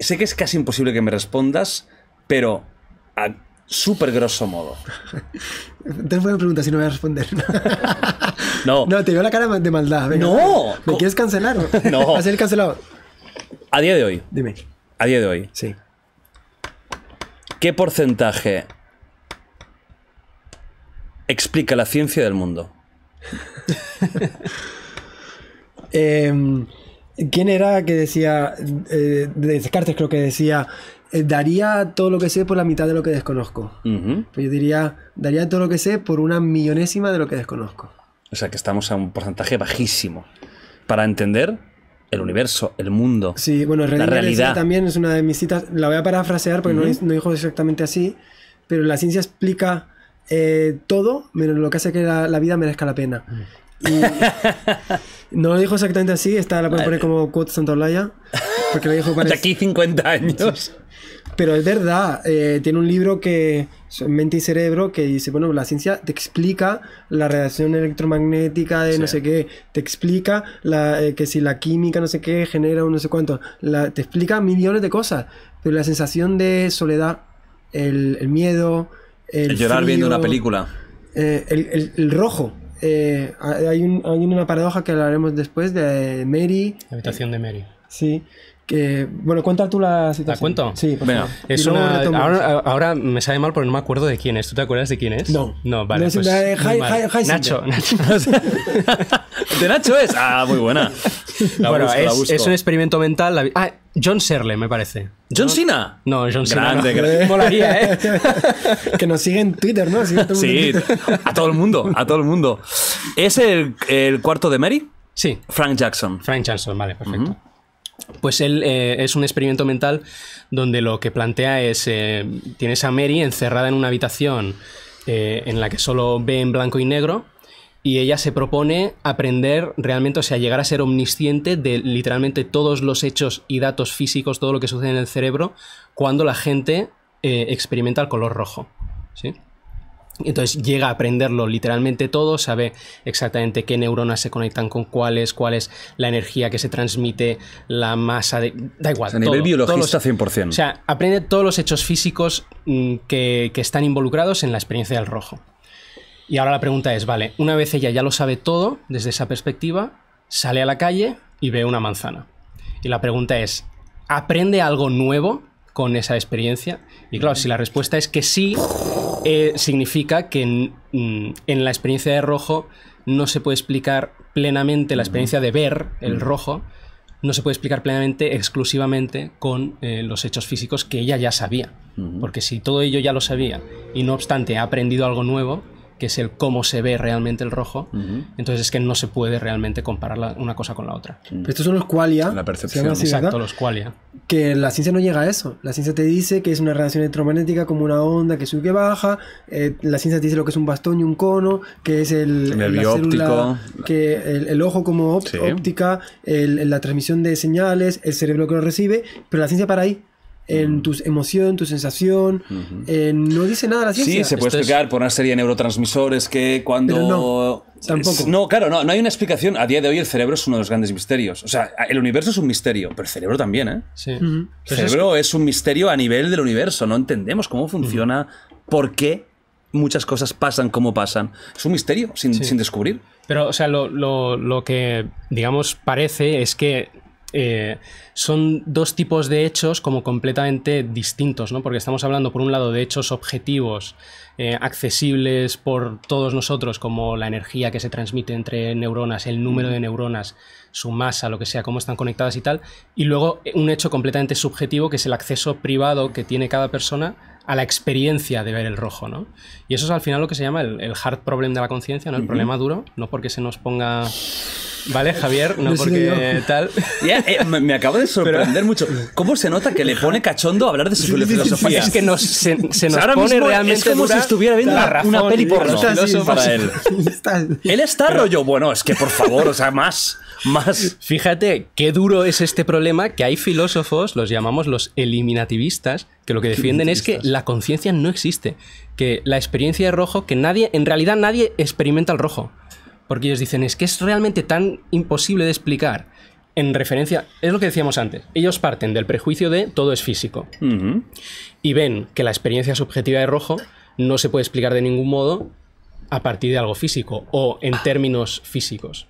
Sé que es casi imposible que me respondas, pero a súper grosso modo. Tengo una pregunta si no voy a responder. no. No, te veo la cara de maldad. no. ¿Me quieres cancelar? No. a el cancelado. A día de hoy. Dime. A día de hoy. Sí. ¿Qué porcentaje explica la ciencia del mundo? eh, ¿Quién era que decía, eh, de Descartes creo que decía, eh, daría todo lo que sé por la mitad de lo que desconozco? Pues Yo diría, daría todo lo que sé por una millonésima de lo que desconozco. O sea que estamos a un porcentaje bajísimo para entender el universo, el mundo. Sí, bueno, la realidad también es una de mis citas, la voy a parafrasear porque no, dijo exactamente así, pero la ciencia explica eh, todo menos lo que hace que la, vida merezca la pena. no lo dijo exactamente así, esta la puede poner como quote Santaolalla, porque dijo aquí 50 años. Pero es verdad, eh, tiene un libro que, Mente y Cerebro, que dice, bueno, la ciencia te explica la reacción electromagnética de no sé qué, te explica eh, que si la química no sé qué genera un no sé cuánto, te explica millones de cosas, pero la sensación de soledad, el, miedo, el, llorar viendo una película. Eh, el rojo, eh, hay, una paradoja que hablaremos después de Mary. La habitación de Mary. Sí. Que, bueno, cuenta tú la situación. ¿La cuento? Sí, ahora, me sale mal porque no me acuerdo de quién es. ¿Tú te acuerdas de quién es? No. No, vale. Nacho. Nacho. ¿De Nacho es? Ah, muy buena bueno, es, un experimento mental. Ah, John Serle, me parece. ¿John Cena? No, John Cena. Grande, ¿eh? que nos sigue en Twitter, ¿no? sí, a todo el mundo, a todo el mundo. ¿Es el, cuarto de Mary? Sí. Frank Jackson. Frank Jackson, vale, perfecto. Pues él eh, es un experimento mental donde lo que plantea es, eh, tienes a Mary encerrada en una habitación en la que solo ve en blanco y negro y ella se propone aprender realmente, o sea, llegar a ser omnisciente de literalmente todos los hechos y datos físicos, todo lo que sucede en el cerebro, cuando la gente eh, experimenta el color rojo. ¿sí? Entonces llega a aprenderlo literalmente todo, sabe exactamente qué neuronas se conectan con cuáles, cuál es la energía que se transmite, la masa de... Da igual. a nivel todo, biologista 100%. O sea, aprende todos los hechos físicos mm, que están involucrados en la experiencia del rojo. Y ahora la pregunta es, vale, una vez ella ya lo sabe todo desde esa perspectiva, sale a la calle y ve una manzana. Y la pregunta es, ¿aprende algo nuevo con esa experiencia? Y claro, si la respuesta es que sí, eh, significa que mm, en, la experiencia de rojo no se puede explicar plenamente la experiencia de ver el mm. rojo, no se puede explicar plenamente, exclusivamente con eh, los hechos físicos que ella ya sabía. Mm. Porque si todo ello ya lo sabía y no obstante ha aprendido algo nuevo, que es el cómo se ve realmente el rojo. Entonces es que no se puede realmente comparar una cosa con la otra. Mm. estos son los qualia. La percepción. Exacto, los qualia. Que la ciencia no llega a eso. La ciencia te dice que es una relación electromagnética como una onda que sube y baja. Eh, la ciencia te dice lo que es un bastón y un cono, que es el, nervio óptico, que el, ojo como óptica, la transmisión de señales, el cerebro que lo recibe. Pero la ciencia para ahí en tu emoción, tu sensación. no dice nada la ciencia. Sí, se puede explicar por una serie de neurotransmisores que cuando... no. Tampoco. No, claro, no, hay una explicación. A día de hoy el cerebro es uno de los grandes misterios. O sea, el universo es un misterio, pero el cerebro también, ¿eh? Sí. Pues el cerebro es... un misterio a nivel del universo. No entendemos cómo funciona, por qué muchas cosas pasan como pasan. Es un misterio sin, descubrir. Pero, o sea, lo, lo, que, digamos, parece es que eh, son dos tipos de hechos como completamente distintos, ¿no? Porque estamos hablando, por un lado, de hechos objetivos, eh, accesibles por todos nosotros, como la energía que se transmite entre neuronas, el número de neuronas, su masa, lo que sea, cómo están conectadas y tal. Y luego eh, un hecho completamente subjetivo, que es el acceso privado que tiene cada persona a la experiencia de ver el rojo, ¿no? Y eso es al final lo que se llama el, hard problem de la conciencia, ¿no? El problema duro, no porque se nos ponga ¿Vale, Javier? No, porque tal. Eh, me, acabo de sorprender mucho. ¿Cómo se nota que le pone cachondo hablar de su filosofía? Es que nos, se, nos pone realmente. como si estuviera viendo una, razón, peli Para él. él está rollo. Bueno, es que por favor, o sea, más. Más. Fíjate qué duro es este problema que hay filósofos, los llamamos los eliminativistas, que lo que defienden es que la conciencia no existe, que la experiencia de rojo, que nadie, en realidad nadie experimenta el rojo. Porque ellos dicen, es que es realmente tan imposible de explicar. En referencia, es lo que decíamos antes, ellos parten del prejuicio de todo es físico. Y ven que la experiencia subjetiva de rojo no se puede explicar de ningún modo a partir de algo físico o en términos físicos.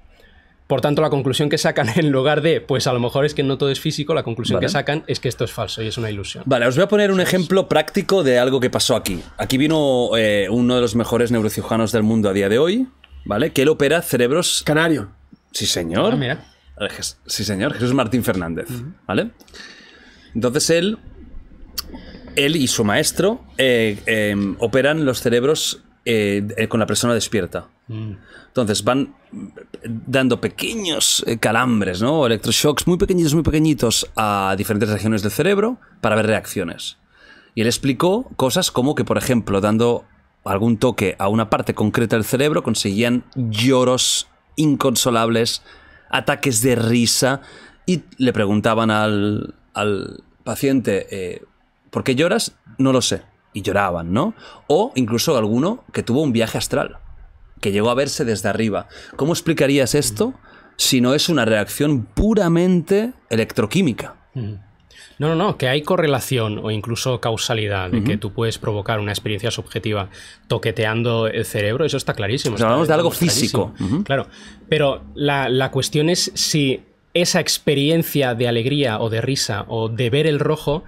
Por tanto, la conclusión que sacan en lugar de, pues a lo mejor es que no todo es físico, la conclusión que sacan es que esto es falso y es una ilusión. Vale, os voy a poner un ejemplo práctico de algo que pasó aquí. Aquí vino eh, uno de los mejores neurocirujanos del mundo a día de hoy, ¿vale? Que él opera cerebros... Canario. Sí, señor. Ah, sí, señor. Jesús Martín Fernández, ¿vale? Entonces él, él y su maestro eh, em, operan los cerebros eh, eh, con la persona despierta. Mm. Entonces van dando pequeños calambres, ¿no? Electroshocks muy pequeñitos, muy pequeñitos a diferentes regiones del cerebro para ver reacciones. Y él explicó cosas como que, por ejemplo, dando algún toque a una parte concreta del cerebro, conseguían lloros inconsolables, ataques de risa y le preguntaban al, paciente, eh, ¿por qué lloras? No lo sé. Y lloraban, ¿no? O incluso alguno que tuvo un viaje astral, que llegó a verse desde arriba. ¿Cómo explicarías esto si no es una reacción puramente electroquímica? Mm. No, no, no, que hay correlación o incluso causalidad de que tú puedes provocar una experiencia subjetiva toqueteando el cerebro, eso está clarísimo. hablamos de algo físico. Claro, pero la, cuestión es si esa experiencia de alegría o de risa o de ver el rojo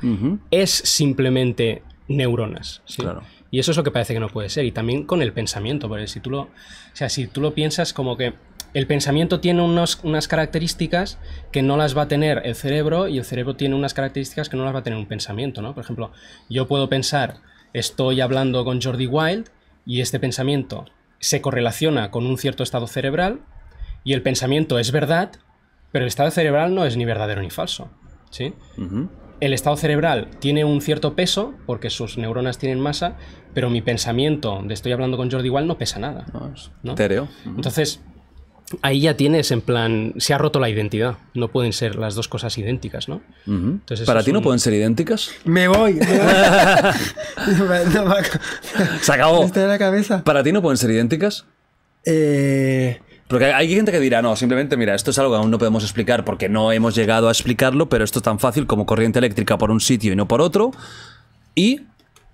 es simplemente neuronas. Claro. Y eso es lo que parece que no puede ser. Y también con el pensamiento, porque o sea, si tú lo piensas como que el pensamiento tiene unas características que no las va a tener el cerebro y el cerebro tiene unas características que no las va a tener un pensamiento, ¿no? Por ejemplo, yo puedo pensar, estoy hablando con Jordi Wild y este pensamiento se correlaciona con un cierto estado cerebral y el pensamiento es verdad, pero el estado cerebral no es ni verdadero ni falso, ¿sí? El estado cerebral tiene un cierto peso porque sus neuronas tienen masa, pero mi pensamiento de estoy hablando con Jordi Wild no pesa nada. No, Entonces, ahí ya tienes en plan, se ha roto la identidad. No pueden ser las dos cosas idénticas, ¿no? Entonces, ¿Para ti no pueden ser idénticas? Me voy. se acabó. la cabeza. ¿Para ti no pueden ser idénticas? Eh, porque hay gente que dirá, no, simplemente, mira, esto es algo que aún no podemos explicar porque no hemos llegado a explicarlo, pero esto es tan fácil como corriente eléctrica por un sitio y no por otro, y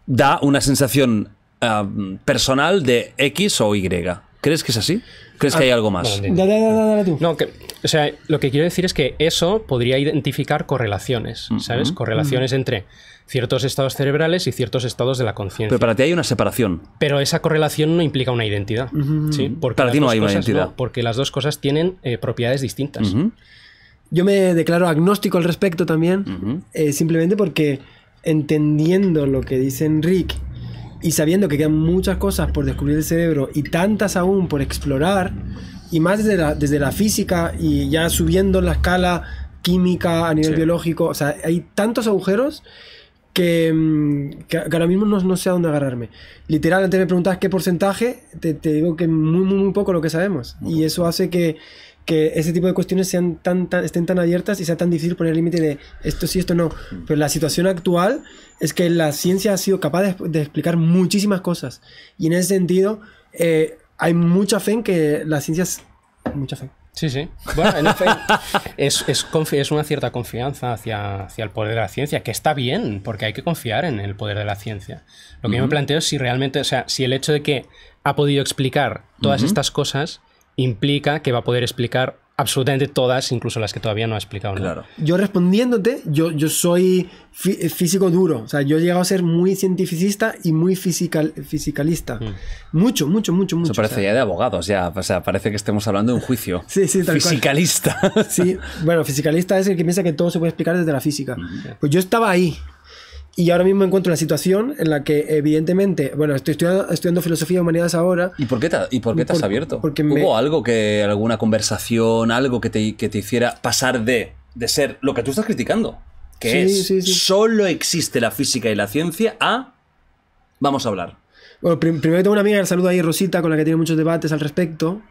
da una sensación ah, mm, personal de X o Y. ¿Crees que es así? ¿Crees que hay ah, algo más? No, o sea, lo que quiero decir es que eso podría identificar correlaciones, ¿sabes? Correlaciones entre ciertos estados cerebrales y ciertos estados de la conciencia. Pero para ti hay una separación. Pero esa correlación no implica una identidad. ¿sí? Porque para ti no hay una identidad. porque las dos cosas tienen eh, propiedades distintas. Yo me declaro agnóstico al respecto también, eh, simplemente porque entendiendo lo que dice Enrique y sabiendo que quedan muchas cosas por descubrir el cerebro y tantas aún por explorar, y más desde la, física y ya subiendo la escala química a nivel biológico, o sea, hay tantos agujeros que, mm, ahora mismo no, sé a dónde agarrarme. literalmente antes me preguntas qué porcentaje, te, digo que muy, muy, poco lo que sabemos. y eso hace que que ese tipo de cuestiones sean estén tan abiertas y sea tan difícil poner límite de esto sí, esto no. Mm. Pero la situación actual es que la ciencia ha sido capaz de, explicar muchísimas cosas. Y en ese sentido, eh, hay mucha fe en que la ciencia es... Mucha fe. Sí, sí. Bueno, es, una cierta confianza hacia, el poder de la ciencia, que está bien, porque hay que confiar en el poder de la ciencia. Lo que yo me planteo es si realmente, o sea, si el hecho de que ha podido explicar todas estas cosas implica que va a poder explicar absolutamente todas, incluso las que todavía no ha explicado. Yo respondiéndote, yo, yo soy físico duro, o sea, yo he llegado a ser muy cientificista y muy fisicalista. Mucho, mm. mucho, mucho, mucho. Eso parece ya de abogados, ya, o sea, parece que estemos hablando de un juicio. sí, sí, tal Fisicalista. sí, bueno, fisicalista es el que piensa que todo se puede explicar desde la física. Pues yo estaba ahí, y ahora mismo encuentro una situación en la que, evidentemente, bueno, estoy estudiando, filosofía de humanidades ahora. ¿Y por qué te, y qué has abierto? Porque ¿Hubo algo que, alguna conversación, algo que te, hiciera pasar de, de ser lo que tú estás criticando? Que es solo existe la física y la ciencia a vamos a hablar. Bueno, primero tengo una amiga, que saludo ahí, Rosita, con la que tiene muchos debates al respecto.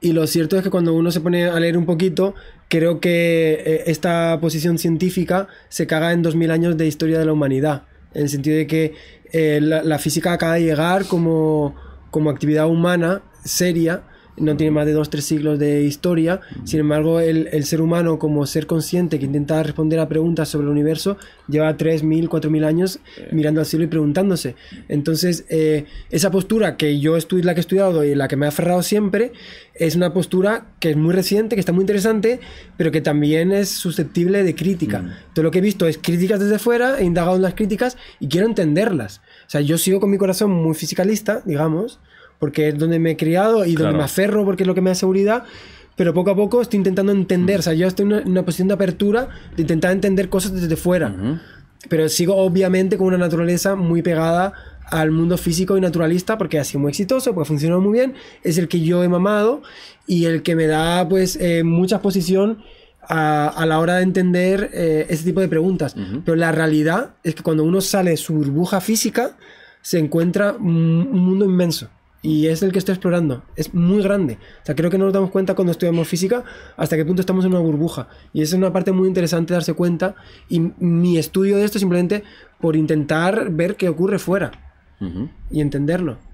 Y lo cierto es que cuando uno se pone a leer un poquito, creo que eh, esta posición científica se caga en 2000 años de historia de la humanidad, en el sentido de que eh, la, física acaba de llegar como, como actividad humana seria no tiene más de dos, tres siglos de historia. Sin embargo, el, ser humano como ser consciente que intenta responder a preguntas sobre el universo lleva 3.000, 4.000 años eh. mirando al cielo y preguntándose. Entonces, eh, esa postura que yo estoy, la que he estudiado y la que me ha aferrado siempre, es una postura que es muy reciente, que está muy interesante, pero que también es susceptible de crítica. Mm. Todo lo que he visto es críticas desde fuera, he indagado en las críticas y quiero entenderlas. O sea, yo sigo con mi corazón muy fisicalista, digamos, porque es donde me he criado y donde me aferro porque es lo que me da seguridad. Pero poco a poco estoy intentando entender, mm. o sea, yo estoy en una, posición de apertura, de intentar entender cosas desde fuera. Pero sigo obviamente con una naturaleza muy pegada al mundo físico y naturalista porque ha sido muy exitoso, porque ha funcionado muy bien, es el que yo he mamado y el que me da pues eh, mucha exposición a, la hora de entender eh, ese tipo de preguntas. Pero la realidad es que cuando uno sale de su burbuja física, se encuentra un mundo inmenso. Y es el que estoy explorando. Es muy grande. O sea, creo que no nos damos cuenta cuando estudiamos física hasta qué punto estamos en una burbuja. Y esa es una parte muy interesante darse cuenta. Y mi estudio de esto simplemente por intentar ver qué ocurre fuera y entenderlo.